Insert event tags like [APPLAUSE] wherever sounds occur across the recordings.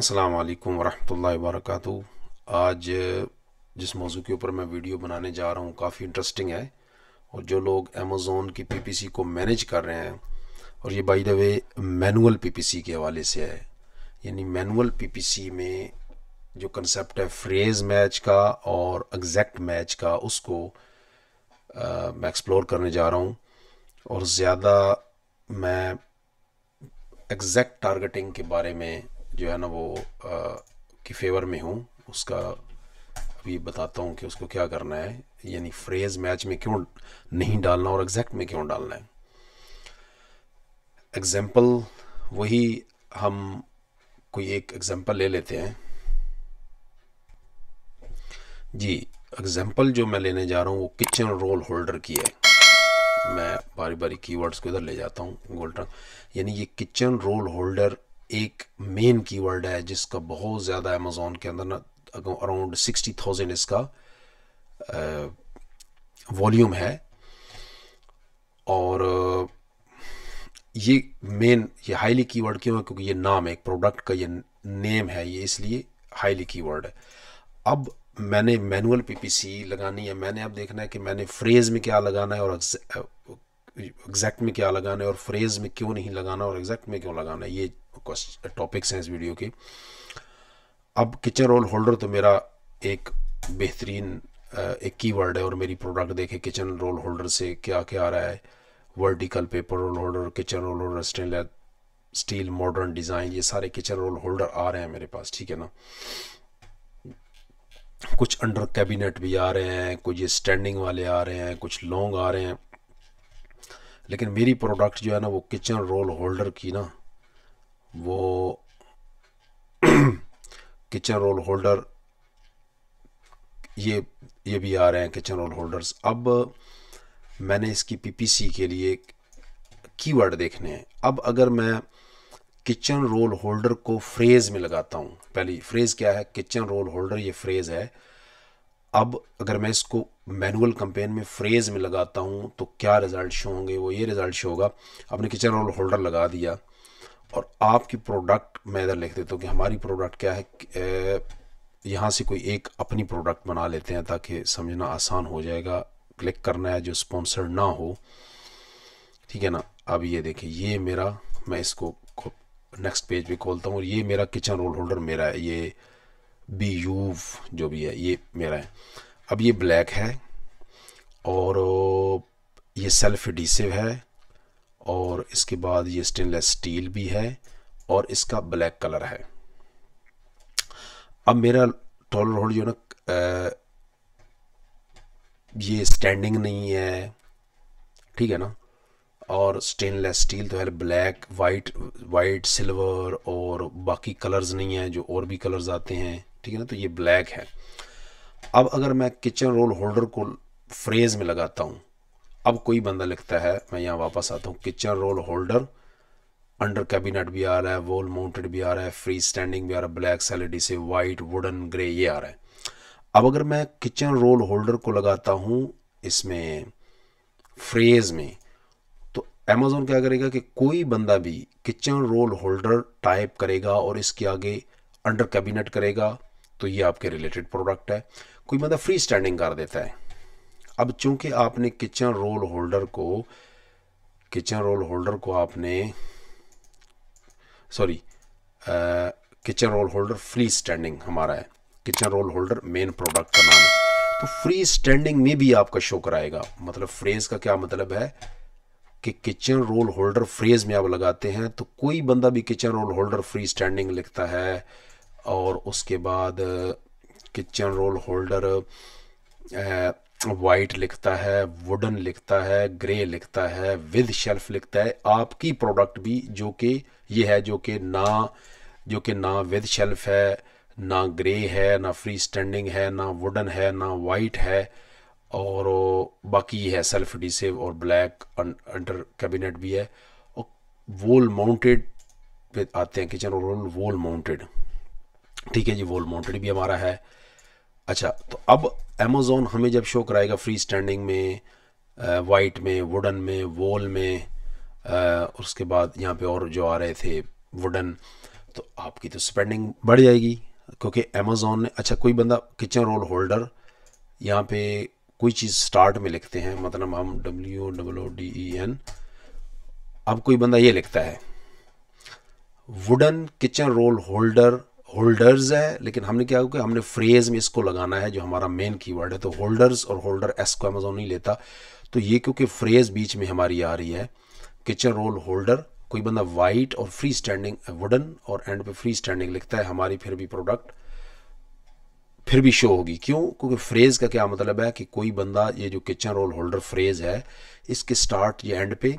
अस्सलाम वालेकुम वरहमतुल्लाहि वबरकू आज जिस मौजू के ऊपर मैं वीडियो बनाने जा रहा हूँ काफ़ी इंटरेस्टिंग है और जो लोग अमेज़ोन की सी को मैनेज कर रहे हैं और ये बाई द वे मैनुअल सी के हवाले से है यानी मैनुअल सी में जो कंसेप्ट है फ्रेज मैच का और एग्जैक्ट मैच का उसको आ, मैं एक्सप्लोर करने जा रहा हूँ और ज़्यादा मैं एग्जैक्ट टारगेटिंग के बारे में जो है ना वो की फेवर में हूँ उसका अभी बताता हूँ कि उसको क्या करना है यानी फ्रेज़ मैच में क्यों नहीं डालना और एग्जैक्ट में क्यों डालना है एग्ज़ाम्पल वही हम कोई एक एग्ज़ाम्पल ले लेते हैं जी एग्ज़ाम्पल जो मैं लेने जा रहा हूँ वो किचन रोल होल्डर की है मैं बारी बारी कीवर्ड्स को इधर ले जाता हूँ गोल्ड यानी ये किचन रोल होल्डर एक मेन कीवर्ड है जिसका बहुत ज़्यादा अमेज़ोन के अंदर ना अराउंड सिक्सटी थाउजेंड इसका वॉल्यूम है और ये मेन ये हाईली कीवर्ड क्यों है क्योंकि ये नाम है एक प्रोडक्ट का ये नेम है ये इसलिए हाईली कीवर्ड है अब मैंने मैनुअल पीपीसी लगानी है मैंने अब देखना है कि मैंने फ्रेज में क्या लगाना है और एग्जैक्ट में क्या लगाना है और फ्रेज में क्यों नहीं लगाना और एग्जैक्ट में क्यों लगाना है ये टॉपिक्स हैं इस वीडियो के अब किचन रोल होल्डर तो मेरा एक बेहतरीन एक कीवर्ड है और मेरी प्रोडक्ट देखे किचन रोल होल्डर से क्या क्या आ रहा है vertical paper roll holder kitchen roll holder stainless steel modern design ये सारे किचन रोल होल्डर आ रहे हैं मेरे पास ठीक है ना कुछ अंडर कैबिनेट भी आ रहे हैं कुछ ये स्टैंडिंग वाले आ रहे हैं कुछ लॉन्ग आ रहे हैं लेकिन मेरी प्रोडक्ट जो है ना वो किचन रोल होल्डर की ना वो किचन रोल होल्डर ये ये भी आ रहे हैं किचन रोल होल्डर्स अब मैंने इसकी पीपीसी के लिए कीवर्ड देखने हैं अब अगर मैं किचन रोल होल्डर को फ्रेज़ में लगाता हूँ पहली फ्रेज़ क्या है किचन रोल होल्डर ये फ्रेज़ है अब अगर मैं इसको मैनुअल कंपेन में फ्रेज में लगाता हूँ तो क्या रिज़ल्ट शो होंगे वो ये रिज़ल्ट शो होगा आपने किचन रोल होल्डर लगा दिया और आपकी प्रोडक्ट मैं इधर लिख देता हूँ कि हमारी प्रोडक्ट क्या है यहाँ से कोई एक अपनी प्रोडक्ट बना लेते हैं ताकि समझना आसान हो जाएगा क्लिक करना है जो स्पॉन्सर ना हो ठीक है ना अब ये देखिए ये मेरा मैं इसको नेक्स्ट पेज पे खोलता हूँ और ये मेरा किचन रोल होल्डर मेरा है ये बी यूव जो भी है ये मेरा है अब ये ब्लैक है और ये सेल्फ एडिसिव है और इसके बाद ये स्टेनलेस स्टील भी है और इसका ब्लैक कलर है अब मेरा टॉलर होल्ड जो ना ये स्टैंडिंग नहीं है ठीक है ना और स्टेनलेस स्टील तो है ब्लैक वाइट वाइट सिल्वर और बाकी कलर्स नहीं है जो और भी कलर्स आते हैं ठीक है ना तो ये ब्लैक है अब अगर मैं किचन रोल होल्डर को फ्रेज में लगाता हूँ अब कोई बंदा लिखता है मैं यहाँ वापस आता हूँ kitchen roll holder under cabinet भी आ रहा है वॉल माउंटेड भी आ रहा है फ्री स्टैंडिंग भी आ रहा है ब्लैक सैलडी से वाइट वुडन ग्रे ये आ रहा है अब अगर मैं किचन रोल होल्डर को लगाता हूँ इसमें फ्रेज में तो अमेज़ोन क्या करेगा कि कोई बंदा भी किचन रोल होल्डर टाइप करेगा और इसके आगे अंडर कैबिनेट करेगा तो ये आपके रिलेटेड प्रोडक्ट है कोई बंदा फ्री स्टैंडिंग कर देता है अब चूंकि आपने किचन रोल होल्डर को किचन रोल होल्डर को आपने sorry kitchen roll holder free standing हमारा है kitchen roll holder main product का नाम है तो फ्री स्टैंडिंग में भी आपका शो कराएगा मतलब फ्रेज का क्या मतलब है कि किचन रोल होल्डर फ्रेज में आप लगाते हैं तो कोई बंदा भी kitchen roll holder free standing लिखता है और उसके बाद किचन रोल होल्डर वाइट लिखता है वुडन लिखता है ग्रे लिखता है विद शेल्फ लिखता है आपकी प्रोडक्ट भी जो कि ये है जो कि ना जो कि ना विद शेल्फ है ना ग्रे है ना फ्री स्टैंडिंग है ना वुडन है ना वाइट है और बाकी ये है सेल्फ डिसेव और ब्लैक अंडर कैबिनेट भी है और वोल माउंटेड पे आते हैं किचन रोल वोल माउंटेड ठीक है जी वॉल माउंटेड भी हमारा है अच्छा तो अब अमेज़ोन हमें जब शो कराएगा फ्री स्टैंडिंग में वाइट में वुडन में वॉल में आ, उसके बाद यहाँ पे और जो आ रहे थे वुडन तो आपकी तो स्पेंडिंग बढ़ जाएगी क्योंकि अमेज़ोन ने अच्छा कोई बंदा किचन रोल होल्डर यहाँ पे कोई चीज़ स्टार्ट में लिखते हैं मतलब हम डब्ल्यू डब्लो डी ई एन अब कोई बंदा ये लिखता है wooden kitchen roll holder holders है लेकिन हमने क्या कि हमने फ्रेज में इसको लगाना है जो हमारा मेन कीवर्ड है तो होल्डर्स और होल्डर एस को अमेजोन नहीं लेता तो ये क्योंकि फ्रेज बीच में हमारी आ रही है किचन रोल होल्डर कोई बंदा वाइट और फ्री स्टैंडिंग वुडन और एंड पे फ्री स्टैंडिंग लिखता है हमारी फिर भी प्रोडक्ट फिर भी शो होगी क्यों क्योंकि फ्रेज़ का क्या मतलब है कि कोई बंदा ये जो किचन रोल होल्डर फ्रेज़ है इसके स्टार्ट या एंड पे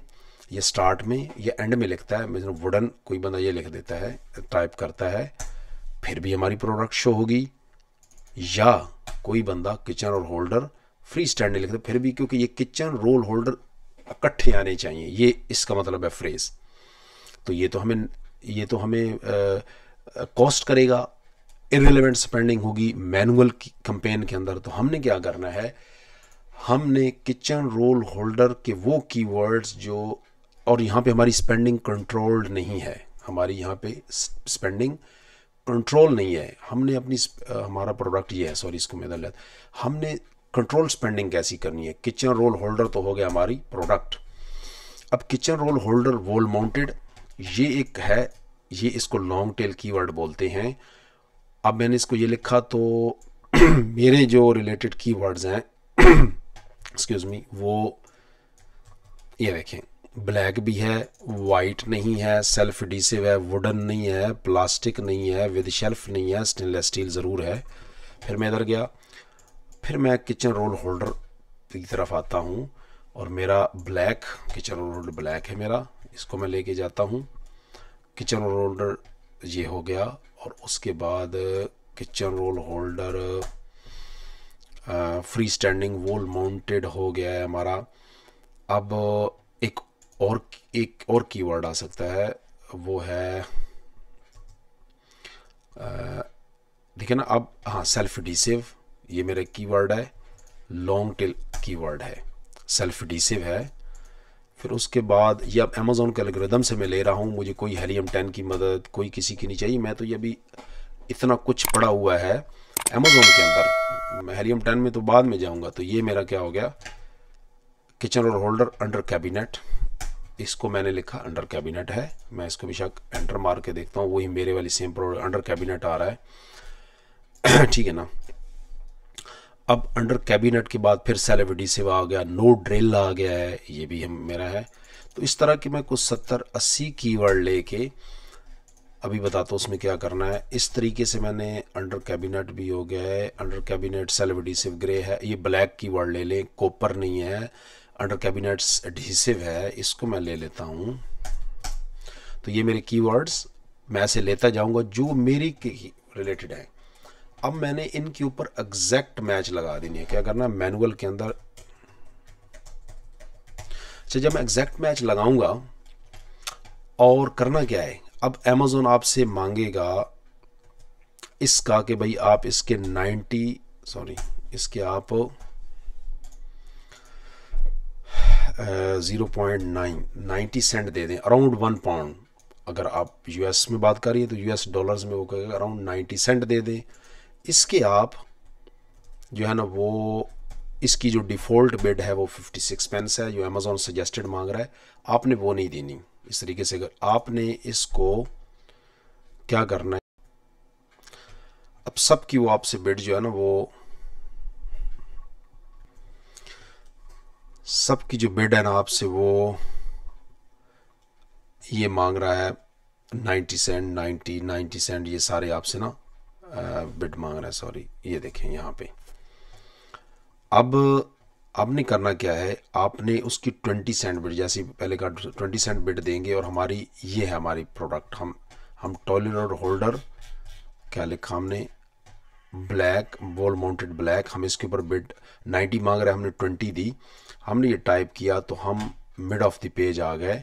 या स्टार्ट में या एंड में लिखता है वुडन मतलब कोई बंदा ये लिख देता है टाइप करता है फिर भी हमारी प्रोडक्ट शो होगी या कोई बंदा किचन और होल्डर फ्री स्टैंड नहीं लिखते फिर भी क्योंकि ये किचन रोल होल्डर इकट्ठे आने चाहिए ये इसका मतलब है फ्रेज तो ये तो हमें ये तो हमें कॉस्ट करेगा इरेलीवेंट स्पेंडिंग होगी मैनुअल कंपेन के अंदर तो हमने क्या करना है हमने किचन रोल होल्डर के वो कीवर्ड्स जो और यहाँ पे हमारी स्पेंडिंग कंट्रोल्ड नहीं है हमारी यहाँ पे स्पेंडिंग कंट्रोल नहीं है हमने अपनी हमारा प्रोडक्ट ये है सॉरी इसको मैं गलत हमने कंट्रोल स्पेंडिंग कैसी करनी है किचन रोल होल्डर तो हो गया हमारी प्रोडक्ट अब kitchen roll holder wall mounted ये एक है ये इसको लॉन्ग टेल कीवर्ड बोलते हैं अब मैंने इसको ये लिखा तो [CLEARS THROAT] मेरे जो रिलेटेड कीवर्ड्स हैं एक्सक्यूज़ [CLEARS THROAT] मी वो ये देखें ब्लैक भी है वाइट नहीं है सेल्फ एडिसिव है वुडन नहीं है प्लास्टिक नहीं है विद शेल्फ नहीं है स्टेनलेस स्टील ज़रूर है फिर मैं इधर गया फिर मैं किचन रोल होल्डर की तरफ आता हूँ और मेरा black kitchen roll holder black है मेरा इसको मैं लेके जाता हूँ किचन रोल होल्डर ये हो गया और उसके बाद kitchen roll holder free standing wall mounted हो गया है हमारा अब एक और एक और कीवर्ड आ सकता है वो है देखिए ना अब हाँ सेल्फ डिसिव ये मेरा कीवर्ड है लॉन्ग टेल कीवर्ड है सेल्फ डिसिव है फिर उसके बाद ये अब अमेज़ोन के अलग्रदम से मैं ले रहा हूँ मुझे कोई हेलियम टेन की मदद कोई किसी की नहीं चाहिए मैं तो ये अभी इतना कुछ पड़ा हुआ है अमेज़ोन के अंदर मैं हेलियम टेन में तो बाद में जाऊँगा तो ये मेरा क्या हो गया किचन और होल्डर अंडर कैबिनेट इसको मैंने लिखा अंडर कैबिनेट है मैं इसको बेशक एंटर मार के देखता हूँ वही मेरे वाली सेम प्रोडक्ट अंडर कैबिनेट आ रहा है [CLEARS THROAT] ठीक है ना अब अंडर कैबिनेट के बाद फिर सेलिब्रिटी सेवा आ गया नो ड्रिल आ गया है ये भी हम मेरा है तो इस तरह के मैं कुछ सत्तर अस्सी कीवर्ड लेके अभी बताता हूँ उसमें क्या करना है इस तरीके से मैंने अंडर कैबिनेट भी हो गया है अंडर कैबिनेट सेलिब्रिटी सिर्फ ग्रे है ये ब्लैक कीवर्ड ले लें कॉपर नहीं है अंडर कैबिनेट्स एडहेसिव है इसको मैं ले लेता हूँ तो ये मेरे कीवर्ड्स मैं ऐसे लेता जाऊँगा जो मेरी के रिलेटेड हैं अब मैंने इनके ऊपर एग्जैक्ट मैच लगा देनी है क्या करना मैनुअल के अंदर अच्छा जब मैं एग्जैक्ट मैच लगाऊंगा और करना क्या है अब अमेजोन आपसे मांगेगा इसका कि भाई आप इसके 90 सॉरी इसके आप zero point nine ninety cent दे दें अराउंड वन पाउंड अगर आप यूएस में बात करिए तो यूएस डॉलर्स में वो कहेगा अराउंड नाइन्टी सेंट दे दें इसके आप जो है ना वो इसकी जो डिफ़ॉल्ट बिड है वो फिफ्टी सिक्स पेंस है जो अमेज़ोन सजेस्टेड मांग रहा है आपने वो नहीं देनी इस तरीके से अगर आपने इसको क्या करना है अब सब की वो आपसे बिड जो है ना वो सबकी जो बिड है ना आपसे वो ये मांग रहा है ninety cent ninety ninety cent ये सारे आपसे ना बिड मांग रहा है सॉरी ये देखें यहाँ पे अब आपने करना क्या है आपने उसकी ट्वेंटी सेंट बिड जैसे पहले का ट्वेंटी सेंट बिड देंगे और हमारी ये है हमारी प्रोडक्ट हम हम टॉयलेट होल्डर क्या लिखा हमने ब्लैक बॉल माउंटेड ब्लैक हम इसके ऊपर बिट 90 मांग रहे हमने 20 दी हमने ये टाइप किया तो हम मिड ऑफ द पेज आ गए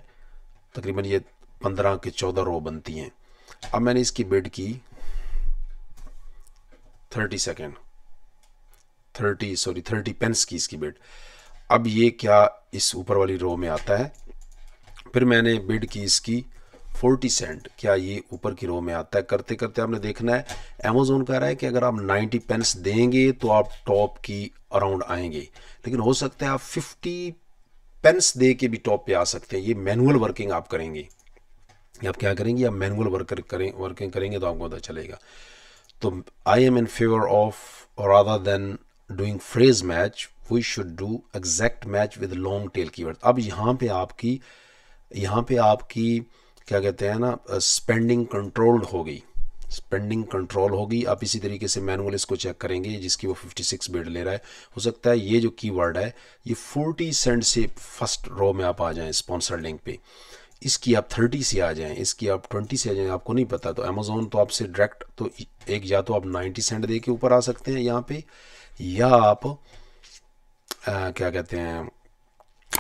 तकरीबन ये 15 के 14 रो बनती हैं अब मैंने इसकी बिट की 30 सेकेंड 30 सॉरी 30 पेंस की इसकी बिट अब ये क्या इस ऊपर वाली रो में आता है फिर मैंने बिड की इसकी फोर्टी सेंट क्या ये ऊपर की रो में आता है करते करते आपने देखना है अमेजोन कह रहा है कि अगर आप नाइन्टी पेंस देंगे तो आप टॉप की अराउंड आएंगे लेकिन हो सकता है आप फिफ्टी पेंस दे के भी टॉप पे आ सकते हैं ये मैनुअल वर्किंग आप करेंगे आप क्या करेंगे आप मैनुअल वर्कर करें वर्किंग करेंगे तो आपको पता चलेगा तो I am in favour of rather than doing phrase match we should do exact match with long tail की अब यहाँ पे आपकी यहाँ पे आपकी क्या कहते हैं ना स्पेंडिंग कंट्रोल्ड हो गई स्पेंडिंग कंट्रोल होगी आप इसी तरीके से मैनुअल इसको चेक करेंगे जिसकी वो 56 बेड ले रहा है हो सकता है ये जो कीवर्ड है ये 40 सेंट से फर्स्ट रो में आप आ जाएं स्पॉन्सर लिंक पे इसकी आप 30 से आ जाएं इसकी आप 20 से आ जाएं आपको नहीं पता तो अमेज़ोन तो आपसे डायरेक्ट तो एक या तो आप नाइन्टी सेंट दे के ऊपर आ सकते हैं यहाँ पर या आप आ, क्या कहते हैं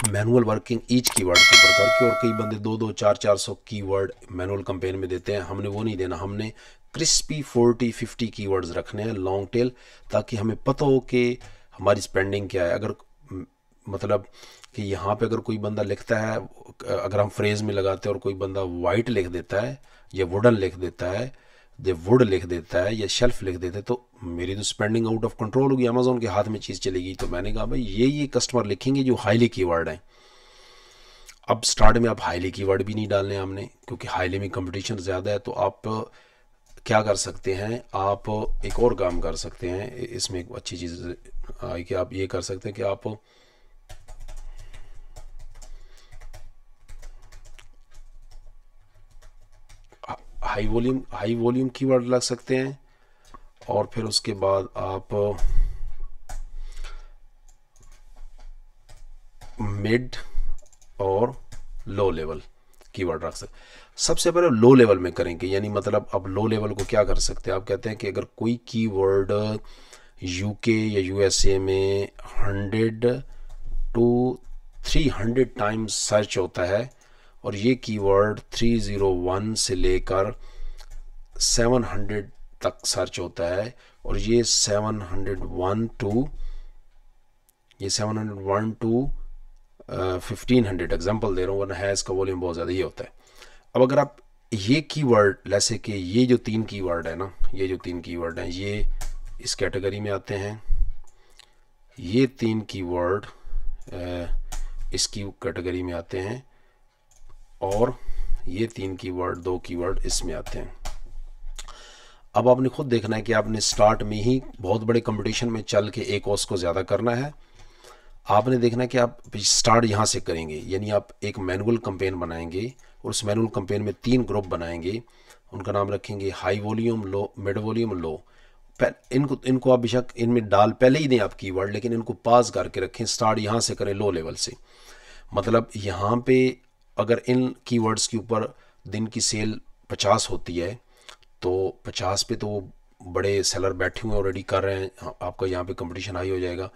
मैनुअल वर्किंग ईच कीवर्ड के ऊपर करके और कई बंदे दो दो चार चार सौ कीवर्ड मैनुअल कंपेन में देते हैं हमने वो नहीं देना हमने क्रिस्पी फोर्टी फिफ्टी कीवर्ड्स रखने हैं लॉन्ग टेल ताकि हमें पता हो कि हमारी स्पेंडिंग क्या है अगर मतलब कि यहाँ पे अगर कोई बंदा लिखता है अगर हम फ्रेज़ में लगाते हैं और कोई बंदा वाइट लिख देता है या वुडन लिख देता है दे वुड लिख देता है या शेल्फ लिख देते तो मेरी तो स्पेंडिंग आउट ऑफ कंट्रोल होगी अमेजोन के हाथ में चीज़ चलेगी तो मैंने कहा भाई ये ये कस्टमर लिखेंगे जो हाईली वर्ड हैं अब स्टार्ट में आप हाईली वर्ड भी नहीं डालने हमने क्योंकि हाईली में कंपटीशन ज़्यादा है तो आप क्या कर सकते हैं आप एक और काम कर सकते हैं इसमें एक अच्छी चीज़ आई कि आप ये कर सकते हैं कि आप high volume high volume keyword लग सकते हैं और फिर उसके बाद आप मिड और लो लेवल कीवर्ड रख सकते सबसे पहले लो लेवल में करेंगे यानी मतलब अब लो लेवल को क्या कर सकते हैं आप कहते हैं कि अगर कोई कीवर्ड यूके या यूएसए में hundred to three hundred times search होता है और ये कीवर्ड 301 से लेकर 700 तक सर्च होता है और ये 701 टू ये 701 टू फिफ्टीन हंड्रेड एग्जाम्पल दे रहा हूँ वरना हैज़ का वॉल्यूम बहुत ज़्यादा ही होता है अब अगर आप ये कीवर्ड जैसे कि ये जो तीन कीवर्ड है ना ये जो तीन कीवर्ड हैं ये इस कैटेगरी में आते हैं ये तीन कीवर्ड इसकी कैटेगरी में आते हैं और ये तीन कीवर्ड दो कीवर्ड इसमें आते हैं अब आपने खुद देखना है कि आपने स्टार्ट में ही बहुत बड़े कंपटीशन में चल के एक ओस को ज़्यादा करना है आपने देखना है कि आप स्टार्ट यहाँ से करेंगे यानी आप एक मैनुअल कंपेन बनाएंगे और उस मैनुअल कंपेन में तीन ग्रुप बनाएंगे उनका नाम रखेंगे high volume low mid volume low इनको इनको आप बेशक इनमें डाल पहले ही दें आप कीवर्ड लेकिन इनको पास करके रखें स्टार्ट यहाँ से करें लो लेवल से मतलब यहाँ पे अगर इन कीवर्ड्स के ऊपर दिन की सेल पचास होती है तो पचास पे तो वो बड़े सेलर बैठे हुए ऑलरेडी कर रहे हैं हाँ, आपका यहाँ पे कंपटीशन हाई हो जाएगा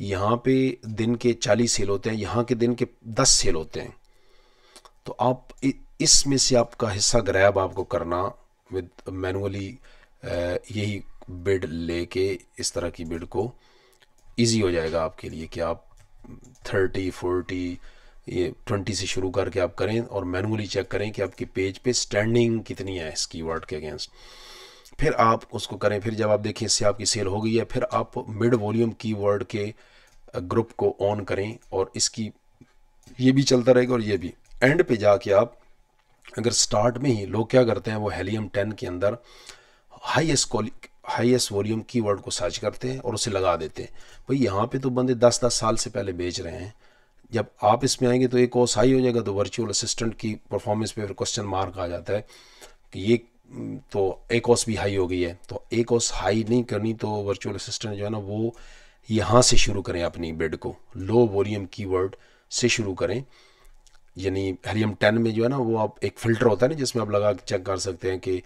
यहाँ पे दिन के चालीस सेल होते हैं यहाँ के दिन के दस सेल होते हैं तो आप इसमें से आपका हिस्सा ग्रैब आपको करना विद मैनुअली यही बिड लेके इस तरह की बिड को इजी हो जाएगा आपके लिए कि आप थर्टी फोर्टी ये 20 से शुरू करके आप करें और मैनुअली चेक करें कि आपके पेज पे स्टैंडिंग कितनी है इस कीवर्ड के अगेंस्ट फिर आप उसको करें फिर जब आप देखें इससे आपकी सेल हो गई है फिर आप मिड वॉल्यूम कीवर्ड के ग्रुप को ऑन करें और इसकी ये भी चलता रहेगा और ये भी एंड पे जाके आप अगर स्टार्ट में ही लोग क्या करते हैं वो हेलियम टेन के अंदर हाईएस्ट हाईएस्ट वॉल्यूम कीवर्ड को सर्च करते हैं और उसे लगा देते हैं भाई यहाँ पे तो बंदे दस दस साल से पहले बेच रहे हैं जब आप इसमें आएंगे तो एक कोर्स हाई हो जाएगा तो वर्चुअल असिस्टेंट की परफॉर्मेंस पे फिर क्वेश्चन मार्क आ जाता है कि ये हम्म, तो एक कोर्स भी हाई हो गई है तो एक कोर्स हाई नहीं करनी तो वर्चुअल असिस्टेंट जो है ना वो यहाँ से शुरू करें अपनी बेड को लो वॉल्यूम कीवर्ड से शुरू करें यानी हरियम टेन में जो है ना वो आप एक फ़िल्टर होता है ना जिसमें आप लगा के चेक कर सकते हैं कि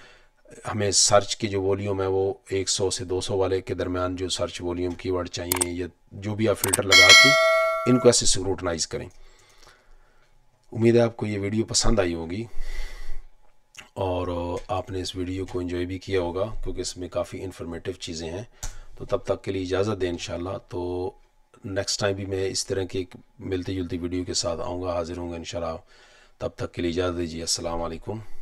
हमें सर्च के जो वॉल्यूम है वो 100 से 200 वाले के दरमियान जो सर्च वॉल्यूम कीवर्ड चाहिए या जो भी आप फिल्टर लगा के इनको ऐसे स्क्रूटनाइज करें उम्मीद है आपको ये वीडियो पसंद आई होगी और आपने इस वीडियो को एंजॉय भी किया होगा क्योंकि इसमें काफ़ी इन्फॉर्मेटिव चीज़ें हैं तो तब तक के लिए इजाज़त दें इन तो नेक्स्ट टाइम भी मैं इस तरह की मिलती जुलती वीडियो के साथ आऊँगा हाज़िर होंगे इन तब तक के लिए इजाज़त दीजिए असलकम